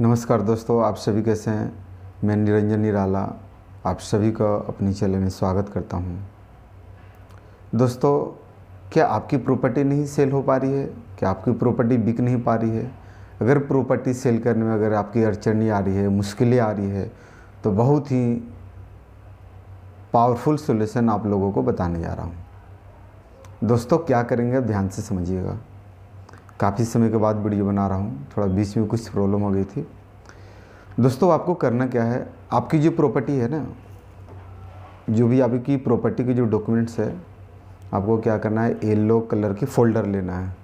नमस्कार दोस्तों आप सभी कैसे हैं मैं निरंजन निराला आप सभी का अपने चैनल में स्वागत करता हूं। दोस्तों क्या आपकी प्रॉपर्टी नहीं सेल हो पा रही है क्या आपकी प्रॉपर्टी बिक नहीं पा रही है अगर प्रॉपर्टी सेल करने में अगर आपकी अड़चनी आ रही है मुश्किलें आ रही है तो बहुत ही पावरफुल सोल्यूशन आप लोगों को बताने जा रहा हूँ दोस्तों क्या करेंगे ध्यान से समझिएगा काफ़ी समय के बाद वीडियो बना रहा हूँ थोड़ा बीच में कुछ प्रॉब्लम हो गई थी दोस्तों आपको करना क्या है आपकी जो प्रॉपर्टी है ना जो भी आपकी प्रॉपर्टी के जो डॉक्यूमेंट्स है आपको क्या करना है येलो कलर की फ़ोल्डर लेना है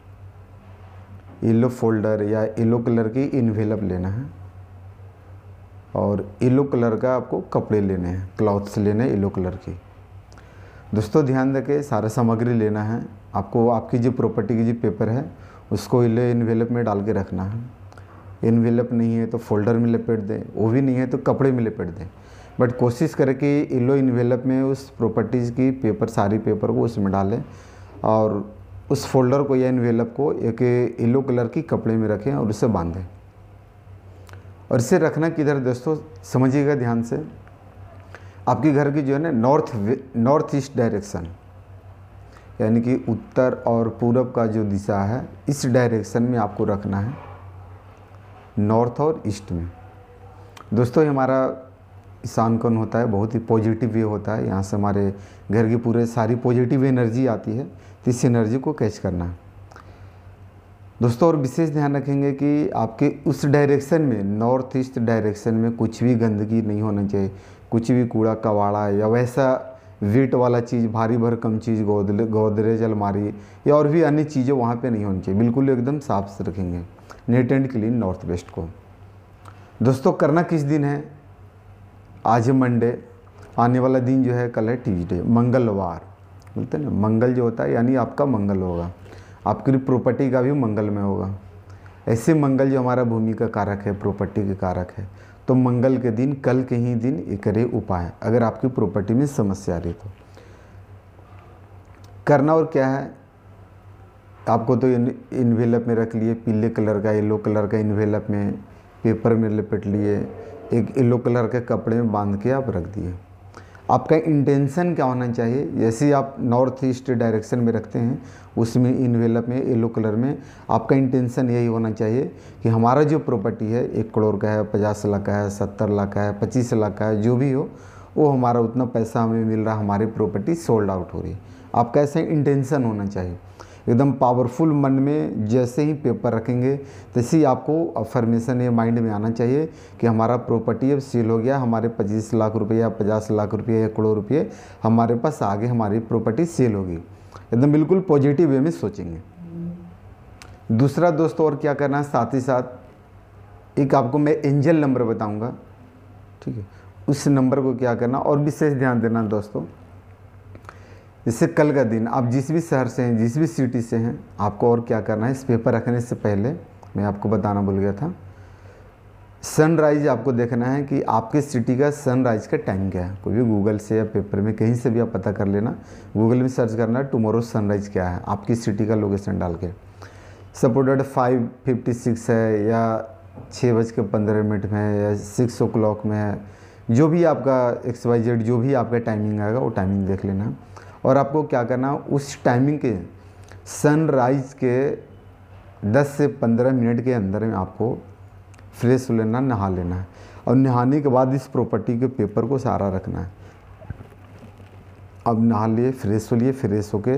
येलो फोल्डर या येलो कलर की इन्वेलप लेना है और येलो कलर का आपको कपड़े लेने हैं क्लॉथ्स लेने हैं येलो कलर की दोस्तों ध्यान रखें सारा सामग्री लेना है आपको आपकी जो प्रॉपर्टी की जो पेपर है उसको इले इन्वेलप में डाल के रखना है इन्वेलप नहीं है तो फोल्डर में लपेट दें वो भी नहीं है तो कपड़े में लपेट दें बट कोशिश करें कि इलो इन्वेलप में उस प्रॉपर्टीज़ की पेपर सारी पेपर को उसमें डालें और उस फोल्डर को या इन्वेलप को एक येलो कलर की कपड़े में रखें और उसे बांधें और इसे रखना किधर दोस्तों समझिएगा ध्यान से आपके घर की जो है ना नॉर्थ नॉर्थ ईस्ट डायरेक्शन यानी कि उत्तर और पूरब का जो दिशा है इस डायरेक्शन में आपको रखना है नॉर्थ और ईस्ट में दोस्तों हमारा ईशान कौन होता है बहुत ही पॉजिटिव वे होता है यहाँ से हमारे घर की पूरे सारी पॉजिटिव एनर्जी आती है तो इस एनर्जी को कैच करना है दोस्तों और विशेष ध्यान रखेंगे कि आपके उस डायरेक्शन में नॉर्थ ईस्ट डायरेक्शन में कुछ भी गंदगी नहीं होना चाहिए कुछ भी कूड़ा कबाड़ा या वैसा वेट वाला चीज़ भारी भरकम चीज़ गोदले गोदरेज अलमारी या और भी अन्य चीज़ें वहाँ पे नहीं होनी चाहिए बिल्कुल एकदम साफ रखेंगे neat and clean north west को दोस्तों करना किस दिन है आज है मंडे आने वाला दिन जो है कल है ट्यूजडे मंगलवार बोलते ना मंगल जो होता है यानी आपका मंगल होगा आपकी प्रॉपर्टी का भी मंगल में होगा ऐसे मंगल जो हमारा भूमि का कारक है प्रॉपर्टी के कारक है तो मंगल के दिन कल के ही दिन ये करे उपाय अगर आपकी प्रॉपर्टी में समस्या आ रही तो करना और क्या है आपको तो इन इन्वेलप में रख लिए पीले कलर का येलो कलर का इन्वेलप में पेपर में लपेट लिए एक येलो कलर के कपड़े में बांध के आप रख दिए आपका इंटेंशन क्या होना चाहिए जैसे आप नॉर्थ ईस्ट डायरेक्शन में रखते हैं उसमें इनवेलप में येलो कलर में आपका इंटेंशन यही होना चाहिए कि हमारा जो प्रॉपर्टी है एक करोड़ का है पचास लाख का है सत्तर लाख का है पच्चीस लाख का है जो भी हो वो हमारा उतना पैसा हमें मिल रहा हमारी प्रॉपर्टी सोल्ड आउट हो रही है आपका ऐसा इंटेंसन होना चाहिए एकदम पावरफुल मन में जैसे ही पेपर रखेंगे तैसे ही आपको अफर्मेशन ये माइंड में आना चाहिए कि हमारा प्रॉपर्टी अब सेल हो गया हमारे पच्चीस लाख रुपये या पचास लाख रुपये या करोड़ रुपये हमारे पास आगे हमारी प्रॉपर्टी सेल होगी एकदम बिल्कुल पॉजिटिव वे में सोचेंगे दूसरा दोस्तों और क्या करना है साथ ही साथ एक आपको मैं एंजल नंबर बताऊंगा ठीक है उस नंबर को क्या करना और विशेष ध्यान देना दोस्तों जैसे कल का दिन आप जिस भी शहर से हैं जिस भी सिटी से हैं आपको और क्या करना है इस पेपर रखने से पहले मैं आपको बताना भूल गया था सनराइज आपको देखना है कि आपके सिटी का सनराइज का टाइम क्या है कोई भी गूगल से या पेपर में कहीं से भी आप पता कर लेना गूगल में सर्च करना है टुमारो सनराइज क्या है आपकी सिटी का लोकेशन डाल के सपोर्टेड फाइव फिफ्टी सिक्स है या छः बज के पंद्रह मिनट में है या सिक्स ओ क्लॉक में है जो भी आपका एक्स वाई जेड जो भी आपका टाइमिंग आएगा वो टाइमिंग देख लेना और आपको क्या करना उस टाइमिंग के सनराइज़ के 10 से 15 मिनट के अंदर में आपको फ्रेश हो लेना नहा लेना है और नहाने के बाद इस प्रॉपर्टी के पेपर को सारा रखना है अब नहा लिए फ्रेश हो लिए फ्रेश होके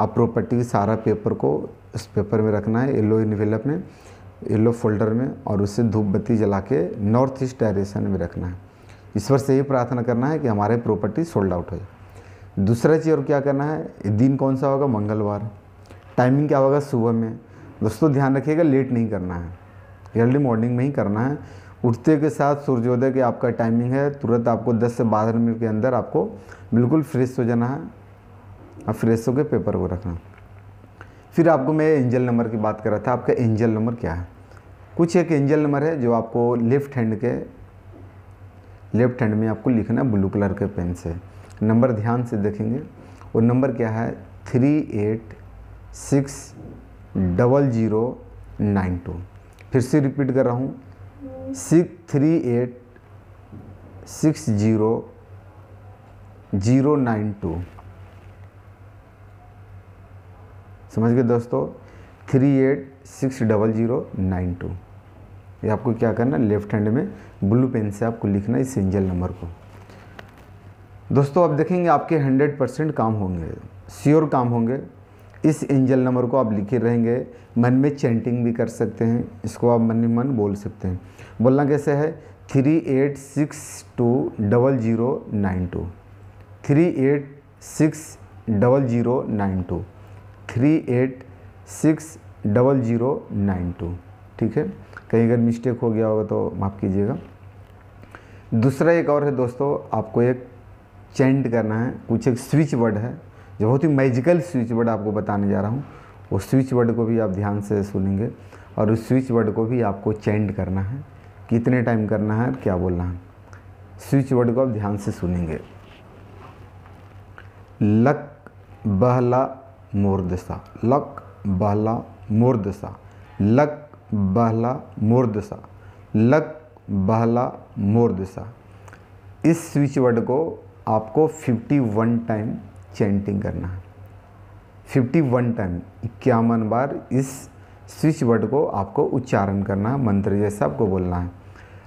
अब प्रॉपर्टी के सारा पेपर को इस पेपर में रखना है येलो इन्वेलप में येलो फोल्डर में और उसे धूप बत्ती जला के नॉर्थ ईस्ट डायरेक्शन में रखना है ईश्वर से ही प्रार्थना करना है कि हमारे प्रॉपर्टी सोल्ड आउट हो जाए दूसरा चीज़ और क्या करना है दिन कौन सा होगा मंगलवार टाइमिंग क्या होगा सुबह में दोस्तों ध्यान रखिएगा लेट नहीं करना है अर्ली मॉर्निंग में ही करना है उठते के साथ सूर्योदय के आपका टाइमिंग है तुरंत आपको 10 से बारह मिनट के अंदर आपको बिल्कुल फ्रेश हो जाना है और फ्रेश होकर पेपर को रखना फिर आपको मैं एंजल नंबर की बात कर रहा था आपका एंजल नंबर क्या है कुछ एक एंजल नंबर है जो आपको लेफ्ट हैंड के लेफ्ट हैंड में आपको लिखना है ब्लू कलर के पेन से नंबर ध्यान से देखेंगे वो नंबर क्या है three eight six double zero nine two फिर से रिपीट कर रहा हूँ six three eight six zero zero nine two समझ गए दोस्तों three eight six double zero nine two ये आपको क्या करना लेफ्ट हैंड में ब्लू पेन से आपको लिखना है इस एंजल नंबर को दोस्तों आप देखेंगे आपके हंड्रेड परसेंट काम होंगे श्योर काम होंगे इस एंजल नंबर को आप लिखे रहेंगे मन में चैंटिंग भी कर सकते हैं इसको आप मन में मन बोल सकते हैं बोलना कैसे है three eight six two double zero nine two three eight six double zero nine two three eight six double zero nine two ठीक है कहीं अगर मिस्टेक हो गया होगा तो माफ़ कीजिएगा दूसरा एक और है दोस्तों आपको एक चेंट करना है कुछ एक स्विच वर्ड है जो बहुत ही मैजिकल स्विच वर्ड आपको बताने जा रहा हूँ वो स्विच वर्ड को भी आप ध्यान से सुनेंगे और उस स्विच वर्ड को भी आपको चेंट करना है कितने टाइम करना है क्या बोलना है स्विच वर्ड को आप ध्यान से सुनेंगे लक बहला मोरदसा लक बहला मोरदसा लक बहला मोरदसा लक बहला मोरदसा इस स्विच वर्ड को आपको 51 टाइम चैंटिंग करना है 51 टाइम इक्यावन बार इस स्विच वर्ड को आपको उच्चारण करना है मंत्र जैसे आपको बोलना है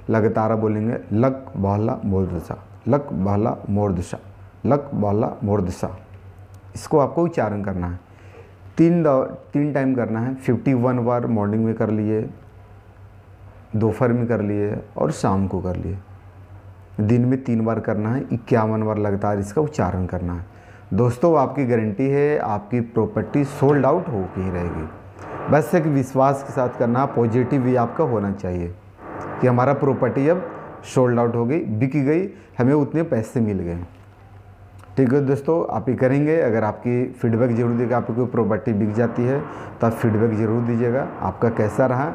लगातार बोलेंगे लक बहला मोरदशा लक बहला मोरदशा लक बहला मोरदशा इसको आपको उच्चारण करना है तीन तीन टाइम करना है 51 बार मॉर्निंग में कर लिए दोपहर में कर लिए और शाम को कर लिए दिन में तीन बार करना है इक्यावन बार लगातार इसका उच्चारण करना है दोस्तों आपकी गारंटी है आपकी प्रॉपर्टी सोल्ड आउट होकर ही रहेगी बस एक विश्वास के साथ करना पॉजिटिव भी आपका होना चाहिए कि हमारा प्रॉपर्टी अब सोल्ड आउट हो गई बिक गई हमें उतने पैसे मिल गए ठीक है दोस्तों आप ही करेंगे अगर आपकी फीडबैक जरूर देगा आपकी कोई प्रॉपर्टी बिक जाती है तो आप फीडबैक ज़रूर दीजिएगा आपका कैसा रहा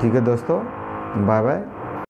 ठीक है दोस्तों बाय बाय